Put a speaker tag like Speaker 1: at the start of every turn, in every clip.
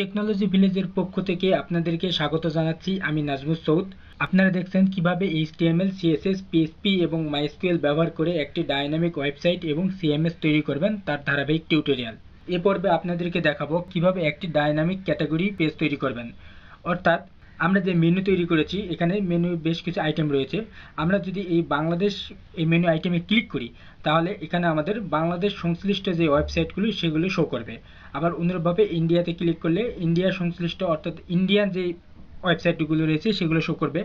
Speaker 1: Technology ভিলেজের পক্ষ থেকে আপনাদেরকে স্বাগত জানাচ্ছি আমি নাজমুল সৌদ আপনারা দেখছেন কিভাবে পি এস পি এবং মাইসকিউএল ব্যবহার করে একটি ডাইনামিক ওয়েবসাইট এবং এস তৈরি করবেন তার ধারাবাহিক টিউটোরিয়াল এ পর্বে আপনাদেরকে দেখাবো কিভাবে একটি ডাইনামিক ক্যাটাগরি পেজ তৈরি করবেন অর্থাৎ আমরা যে মেনু তৈরি করেছি এখানে মেনু বেশ কিছু আইটেম রয়েছে আমরা যদি এই বাংলাদেশ এই মেনু আইটেমে ক্লিক করি তাহলে এখানে আমাদের বাংলাদেশ সংশ্লিষ্ট যে ওয়েবসাইটগুলি সেগুলো শো করবে আবার অন্যভাবে ইন্ডিয়াতে ক্লিক করলে ইন্ডিয়া সংশ্লিষ্ট অর্থাৎ ইন্ডিয়ান যে ওয়েবসাইটগুলো রয়েছে সেগুলো শো করবে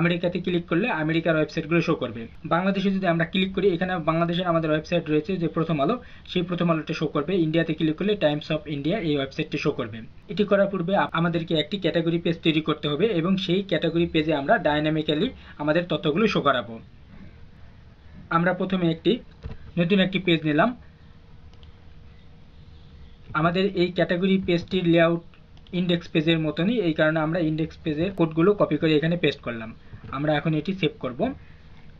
Speaker 1: আমেরিকাতে ক্লিক করলে আমেরিকার ওয়েবসাইটগুলো শো করবে বাংলাদেশে যদি আমরা ক্লিক করি এখানে বাংলাদেশের আমাদের ওয়েবসাইট রয়েছে যে প্রথম আলো সেই প্রথম আলোটা শো করবে ইন্ডিয়াতে ক্লিক করলে টাইমস অফ ইন্ডিয়া এই ওয়েবসাইটটি শো করবে এটি করার পূর্বে আমাদেরকে একটি ক্যাটাগরি পেজ তৈরি করতে হবে এবং সেই ক্যাটাগরি পেজে আমরা ডায়নামিক্যালি আমাদের তথ্যগুলো শো করাবো আমরা প্রথমে একটি নতুন একটি পেজ নিলাম আমাদের এই ক্যাটাগরি পেজটির লেআউট ইন্ডেক্স পেজের মতনই এই কারণে আমরা ইন্ডেক্স পেজের কোডগুলো কপি করে এখানে পেস্ট করলাম আমরা এখন এটি সেভ করব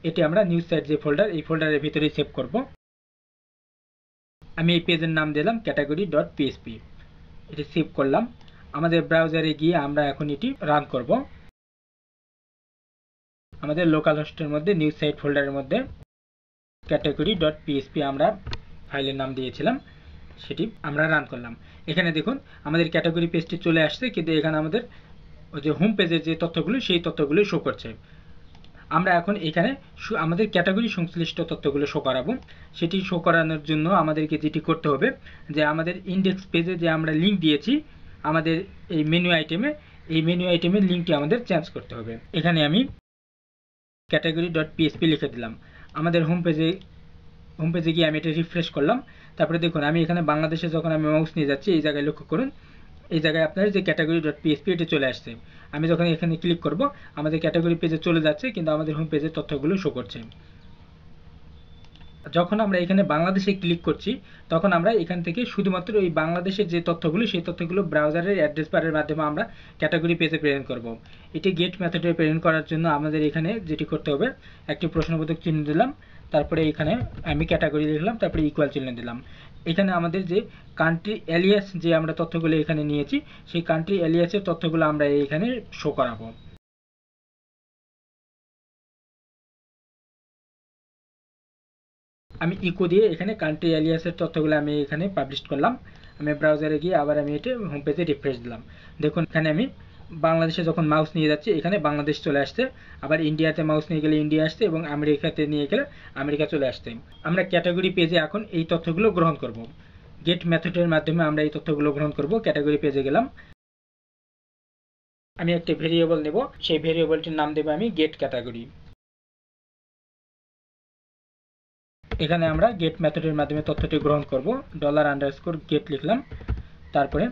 Speaker 1: এটি আমরা নিউজ সাইট যে ফোল্ডার এই ফোল্ডারের ভিতরেই সেভ করব আমি এই পেজের নাম দিলাম ক্যাটাগরি ডট পিএসপি এটি সেভ করলাম আমাদের ব্রাউজারে গিয়ে আমরা এখন এটি রান করব আমাদের লোকাল হোস্টের মধ্যে নিউজ সাইট ফোল্ডারের মধ্যে ক্যাটাগরি ডট পিএসপি আমরা ফাইলের নাম দিয়েছিলাম সেটি আমরা রান করলাম এখানে দেখুন আমাদের ক্যাটাগরি পেজটি চলে আসছে কিন্তু এখানে আমাদের ওই যে হোম পেজের যে তথ্যগুলো সেই তথ্যগুলো শো করছে আমরা এখন এখানে আমাদের ক্যাটাগরি সংশ্লিষ্ট তথ্যগুলো শো করাবো সেটি শো করানোর জন্য আমাদেরকে যেটি করতে হবে যে আমাদের ইন্ডেক্স পেজে যে আমরা লিঙ্ক দিয়েছি আমাদের এই মেনু আইটেমে এই মেনু আইটেমের লিঙ্কটি আমাদের চেঞ্জ করতে হবে এখানে আমি ক্যাটাগরি ডট পিএসপি লিখে দিলাম আমাদের হোম পেজে হোম পেজে গিয়ে আমি এটা রিফ্রেশ করলাম তারপরে দেখুন আমি এখানে বাংলাদেশে যখন আমি মাউস নিয়ে যাচ্ছি এই জায়গায় লক্ষ্য করুন এই জায়গায় আপনার যে ক্যাটাগরি ডট পিএসপি এটি চলে আসছে আমি যখন এখানে ক্লিক করব আমাদের ক্যাটাগরি পেজে চলে যাচ্ছে কিন্তু আমাদের হোম পেজের তথ্যগুলো শো করছে যখন আমরা এখানে বাংলাদেশে ক্লিক করছি তখন আমরা এখান থেকে শুধুমাত্র ওই বাংলাদেশের যে তথ্যগুলো সেই তথ্যগুলো ব্রাউজারের অ্যাড্রেস বারের মাধ্যমে আমরা ক্যাটাগরি পেজে প্রেরণ করব। এটি গেট মেথডে প্রেরণ করার জন্য আমাদের এখানে যেটি করতে হবে একটি প্রশ্নবোধক চিহ্ন দিলাম তারপরে এখানে আমি ক্যাটাগরি লিখলাম তারপরে ইকুয়াল চিহ্ন দিলাম এখানে আমাদের যে কান্ট্রি এলিয়াস যে আমরা তথ্যগুলো এখানে নিয়েছি সেই কান্ট্রি এলিয়াসের তথ্যগুলো আমরা এখানে শো করাবো আমি ইকো দিয়ে এখানে কান্ট্রি এলিয়াসের তথ্যগুলো আমি এখানে পাবলিশ করলাম আমি ব্রাউজারে গিয়ে আবার আমি এটা হোম পেজে রিফ্রেশ দিলাম দেখুন এখানে আমি বাংলাদেশে যখন মাউস নিয়ে যাচ্ছে এখানে বাংলাদেশ চলে আসছে আবার ইন্ডিয়াতে মাউস নিয়ে গেলে ইন্ডিয়া আসছে এবং আমেরিকাতে নিয়ে গেলে আমেরিকা চলে আসছে আমরা ক্যাটাগরি পেজে এখন এই তথ্যগুলো গ্রহণ করব গেট মেথডের মাধ্যমে আমরা এই তথ্যগুলো গ্রহণ করব ক্যাটাগরি পেজে গেলাম আমি একটা ভেরিয়েবল নেব সেই ভেরিয়েবলটির নাম দেব আমি গেট ক্যাটাগরি এখানে আমরা গেট মেথডের মাধ্যমে তথ্যটি গ্রহণ করব ডলার আন্ডারস্কোর গেট লিখলাম তারপরে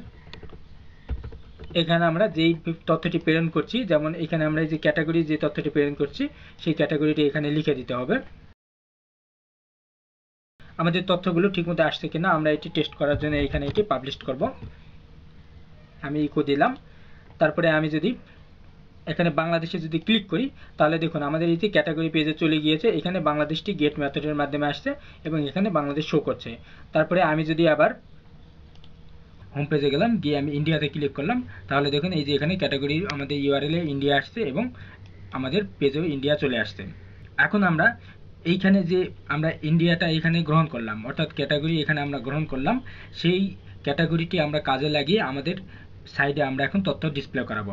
Speaker 1: এখানে আমরা যেই তথ্যটি প্রেরণ করছি যেমন এখানে আমরা যে ক্যাটাগরি যে তথ্যটি প্রেরণ করছি সেই ক্যাটাগরিটি এখানে লিখে দিতে হবে আমাদের তথ্যগুলো ঠিকমতো আসছে কিনা আমরা এটি টেস্ট করার জন্য এখানে এটি পাবলিশ করব আমি ইকো দিলাম তারপরে আমি যদি এখানে বাংলাদেশে যদি ক্লিক করি তাহলে দেখুন আমাদের এই যে ক্যাটাগরি পেজে চলে গিয়েছে এখানে বাংলাদেশটি গেট মেথডের মাধ্যমে আসছে এবং এখানে বাংলাদেশ শো করছে তারপরে আমি যদি আবার হোম পেজে গেলাম গিয়ে আমি ইন্ডিয়াতে ক্লিক করলাম তাহলে দেখুন এই যে এখানে ক্যাটাগরি আমাদের ইউআরএলে ইন্ডিয়া আসছে এবং আমাদের পেজেও ইন্ডিয়া চলে আসছে এখন আমরা এইখানে যে আমরা ইন্ডিয়াটা এখানে গ্রহণ করলাম অর্থাৎ ক্যাটাগরি এখানে আমরা গ্রহণ করলাম সেই ক্যাটাগরিটি আমরা কাজে লাগিয়ে আমাদের সাইডে আমরা এখন তথ্য ডিসপ্লে করাবো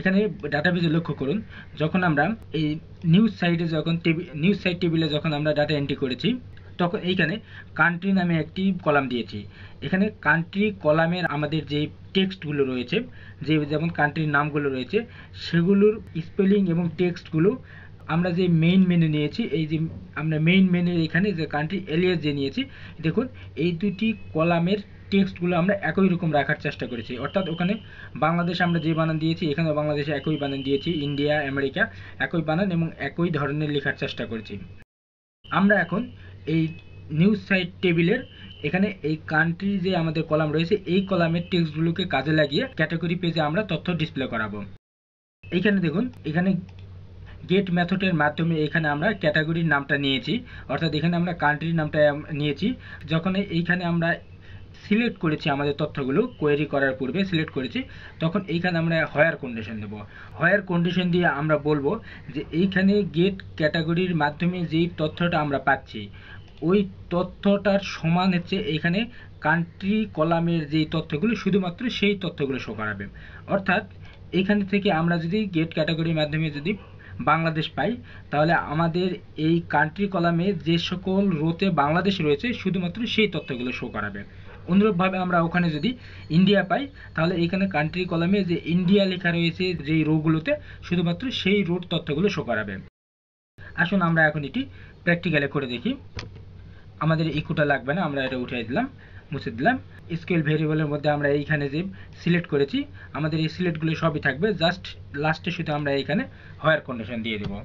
Speaker 1: এখানে ডাটাবেজে লক্ষ্য করুন যখন আমরা এই নিউজ সাইটে যখন নিউজ সাইট টেবিলে যখন আমরা ডাটা এন্ট্রি করেছি তখন এইখানে কান্ট্রি নামে একটি কলাম দিয়েছি এখানে কান্ট্রি কলামের আমাদের যে টেক্সটগুলো রয়েছে যে যেমন কান্ট্রির নামগুলো রয়েছে সেগুলোর স্পেলিং এবং টেক্সটগুলো আমরা যে মেইন মেনু নিয়েছি এই যে আমরা মেইন মেনুর এখানে যে কান্ট্রি এলিয়াস যে নিয়েছি দেখুন এই দুটি কলামের টেক্সটগুলো আমরা একই রকম রাখার চেষ্টা করেছি অর্থাৎ ওখানে বাংলাদেশ আমরা যে বানান দিয়েছি এখানে বাংলাদেশে একই বানান দিয়েছি ইন্ডিয়া আমেরিকা একই বানান এবং একই ধরনের লেখার চেষ্টা করেছি আমরা এখন এই নিউজ সাইট টেবিলের এখানে এই কান্ট্রি যে আমাদের কলাম রয়েছে এই কলামের টেক্সটগুলোকে কাজে লাগিয়ে ক্যাটাগরি পেজে আমরা তথ্য ডিসপ্লে করাবো এইখানে দেখুন এখানে গেট মেথডের মাধ্যমে এখানে আমরা ক্যাটাগরির নামটা নিয়েছি অর্থাৎ এখানে আমরা কান্ট্রির নামটা নিয়েছি যখন এইখানে আমরা সিলেক্ট করেছি আমাদের তথ্যগুলো কোয়েরি করার পূর্বে সিলেক্ট করেছি তখন এইখানে আমরা হয়ার কন্ডিশন দেব হয়ার কন্ডিশন দিয়ে আমরা বলবো যে এইখানে গেট ক্যাটাগরির মাধ্যমে যেই তথ্যটা আমরা পাচ্ছি ওই তথ্যটার সমান হচ্ছে এখানে কান্ট্রি কলামের যেই তথ্যগুলো শুধুমাত্র সেই তথ্যগুলো শো করাবে অর্থাৎ এখান থেকে আমরা যদি গেট ক্যাটাগরির মাধ্যমে যদি বাংলাদেশ পাই তাহলে আমাদের এই কান্ট্রি কলামে যে সকল রোতে বাংলাদেশ রয়েছে শুধুমাত্র সেই তথ্যগুলো শো করাবে অনুরূপভাবে আমরা ওখানে যদি ইন্ডিয়া পাই তাহলে এখানে কান্ট্রি কলামে যে ইন্ডিয়া লেখা রয়েছে যেই রোগুলোতে শুধুমাত্র সেই রোড তথ্যগুলো শো করাবে আসুন আমরা এখন এটি প্র্যাকটিক্যালে করে দেখি আমাদের ইকুটা লাগবে না আমরা এটা উঠিয়ে দিলাম মুছে দিলাম স্কেল ভেরিয়েবলের মধ্যে আমরা এইখানে যে সিলেক্ট করেছি আমাদের এই সিলেক্টগুলো সবই থাকবে জাস্ট লাস্টে শুধু আমরা এইখানে হয়ার কন্ডিশন দিয়ে দেবো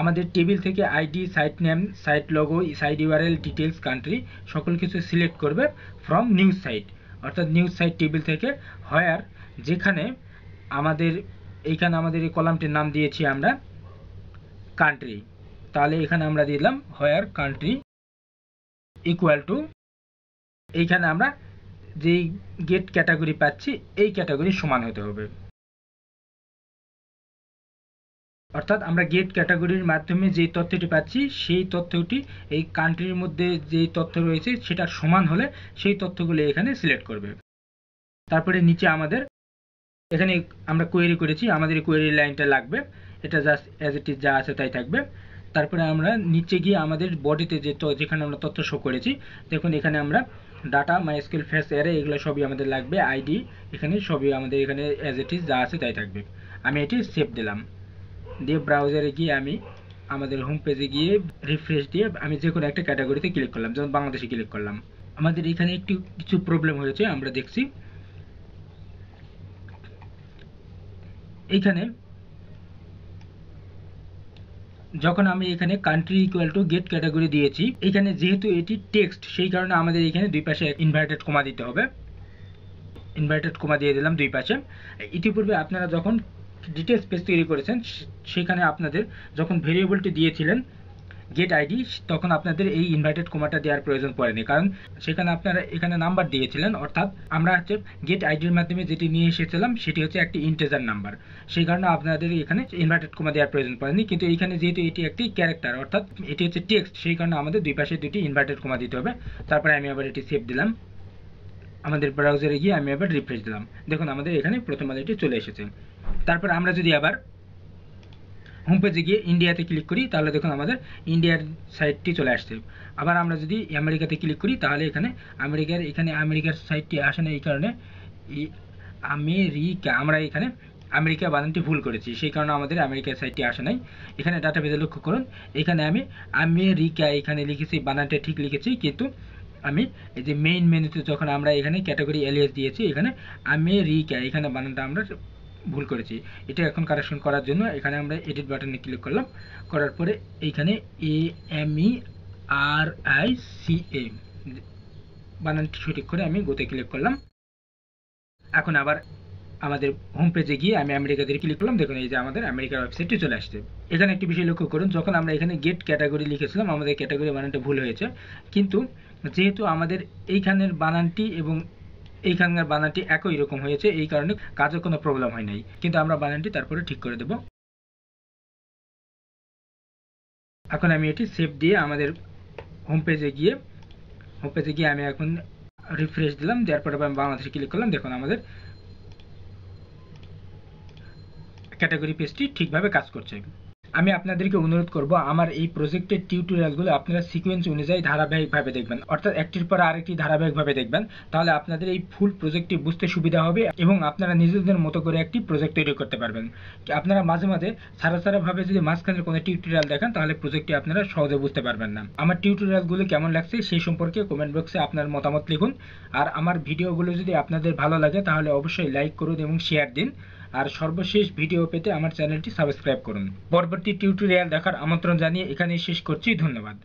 Speaker 1: আমাদের টেবিল থেকে ID site name site logo site URL details country সকল কিছু সিলেক্ট করবে ফ্রম নিউজ সাইট অর্থাৎ নিউজ সাইট টেবিল থেকে হয়ার যেখানে আমাদের এইখানে আমাদের এই কলামটির নাম দিয়েছি আমরা কান্ট্রি তাহলে এখানে আমরা দিলাম হয়ার কান্ট্রি ইকুয়াল টু এইখানে আমরা যেই গেট ক্যাটাগরি পাচ্ছি এই ক্যাটাগরি সমান হতে হবে অর্থাৎ আমরা গেট ক্যাটাগরির মাধ্যমে যে তথ্যটি পাচ্ছি সেই তথ্যটি এই কান্ট্রির মধ্যে যে তথ্য রয়েছে সেটা সমান হলে সেই তথ্যগুলো এখানে সিলেক্ট করবে তারপরে নিচে আমাদের এখানে আমরা কোয়েরি করেছি আমাদের কোয়েরি লাইনটা লাগবে এটা জাস্ট অ্যাজ ইট ইজ যা আছে তাই থাকবে তারপরে আমরা নিচে গিয়ে আমাদের বডিতে যে যেখানে আমরা তথ্য শো করেছি দেখুন এখানে আমরা ডাটা মাইস্কেল ফেস এরে এগুলো সবই আমাদের লাগবে আইডি এখানে সবই আমাদের এখানে অ্যাজ ইট ইজ যা আছে তাই থাকবে আমি এটি সেভ দিলাম দিয়ে ব্রাউজারে গিয়ে আমি আমাদের হোম পেজে গিয়ে রিফ্রেশ দিয়ে আমি যে কোনো একটা ক্যাটাগরিতে ক্লিক করলাম যেমন বাংলাদেশে ক্লিক করলাম আমাদের এখানে একটু কিছু প্রবলেম হয়েছে আমরা দেখছি এখানে যখন আমি এখানে country equal to get category দিয়েছি এখানে যেহেতু এটি টেক্সট সেই কারণে আমাদের এখানে দুই পাশে ইনভার্টেড কমা দিতে হবে ইনভার্টেড কমা দিয়ে দিলাম দুই পাশে ইতিপূর্বে আপনারা যখন ডিটেলস পেজ তৈরি করেছেন সেখানে আপনাদের যখন ভেরিয়েবলটি দিয়েছিলেন গেট আইডি তখন আপনাদের এই ইনভার্টেড কমাটা দেওয়ার প্রয়োজন পড়েনি কারণ সেখানে আপনারা এখানে নাম্বার দিয়েছিলেন অর্থাৎ আমরা হচ্ছে গেট আইডির মাধ্যমে যেটি নিয়ে এসেছিলাম সেটি হচ্ছে একটি ইন্টেজার নাম্বার সেই কারণে আপনাদের এখানে ইনভার্টেড কমা দেওয়ার প্রয়োজন পড়েনি কিন্তু এখানে যেহেতু এটি একটি ক্যারেক্টার অর্থাৎ এটি হচ্ছে টেক্সট সেই কারণে আমাদের দুই পাশে দুটি ইনভার্টেড কমা দিতে হবে তারপরে আমি আবার এটি সেভ দিলাম আমাদের ব্রাউজারে গিয়ে আমি আবার রিফ্রেশ দিলাম দেখুন আমাদের এখানে প্রথম এটি চলে এসেছে তারপর আমরা যদি আবার হোম পেজে গিয়ে ইন্ডিয়াতে ক্লিক করি তাহলে দেখুন আমাদের ইন্ডিয়ার সাইটটি চলে আসছে আবার আমরা যদি আমেরিকাতে ক্লিক করি তাহলে এখানে আমেরিকার এখানে আমেরিকার সাইটটি আসে না এই কারণে আমেরিকা আমরা এখানে আমেরিকা বাদানটি ভুল করেছি সেই কারণে আমাদের আমেরিকার সাইটটি আসে নাই এখানে ডাটা ডাটাবেজে লক্ষ্য করুন এখানে আমি আমেরিকা এখানে লিখেছি বানানটা ঠিক লিখেছি কিন্তু আমি এই যে মেইন মেনুতে যখন আমরা এখানে ক্যাটাগরি এলিয়াস দিয়েছি এখানে আমেরিকা এখানে বানানটা আমরা ভুল করেছি এটা এখন কারেকশন করার জন্য এখানে আমরা এডিট বাটনে ক্লিক করলাম করার পরে এইখানে A M E e R I C A বানানটি সঠিক করে আমি গোতে ক্লিক করলাম এখন আবার আমাদের হোম পেজে গিয়ে আমি আমেরিকাদের ক্লিক করলাম দেখুন এই যে আমাদের আমেরিকার ওয়েবসাইটটি চলে আসছে এখানে একটি বিষয় লক্ষ্য করুন যখন আমরা এখানে গেট ক্যাটাগরি লিখেছিলাম আমাদের ক্যাটাগরি বানানটা ভুল হয়েছে কিন্তু যেহেতু আমাদের এইখানের বানানটি এবং এইখানকার বানানটি একই রকম হয়েছে এই কারণে কাজের কোনো প্রবলেম হয় নাই কিন্তু আমরা বানানটি তারপরে ঠিক করে দেব এখন আমি এটি সেভ দিয়ে আমাদের হোম পেজে গিয়ে হোম পেজে গিয়ে আমি এখন রিফ্রেশ দিলাম দেওয়ার পরে আমি বাংলাদেশে ক্লিক করলাম দেখুন আমাদের ক্যাটাগরি পেজটি ঠিকভাবে কাজ করছে আমি আপনাদেরকে অনুরোধ করব আমার এই প্রজেক্টের টিউটোরিয়ালগুলো আপনারা সিকোয়েন্স অনুযায়ী ধারাবাহিকভাবে দেখবেন অর্থাৎ একটির পর আরেকটি ধারাবাহিকভাবে দেখবেন তাহলে আপনাদের এই ফুল প্রজেক্টটি বুঝতে সুবিধা হবে এবং আপনারা নিজেদের মতো করে একটি প্রজেক্ট তৈরি করতে পারবেন আপনারা মাঝে মাঝে সারা সারাভাবে যদি মাঝখানের কোনো টিউটোরিয়াল দেখেন তাহলে প্রজেক্টটি আপনারা সহজে বুঝতে পারবেন না আমার টিউটোরিয়ালগুলো কেমন লাগছে সেই সম্পর্কে কমেন্ট বক্সে আপনার মতামত লিখুন আর আমার ভিডিওগুলো যদি আপনাদের ভালো লাগে তাহলে অবশ্যই লাইক করুন এবং শেয়ার দিন আর সর্বশেষ ভিডিও পেতে আমার চ্যানেলটি সাবস্ক্রাইব করুন পরবর্তী টিউটোরিয়াল দেখার আমন্ত্রণ জানিয়ে এখানেই শেষ করছি ধন্যবাদ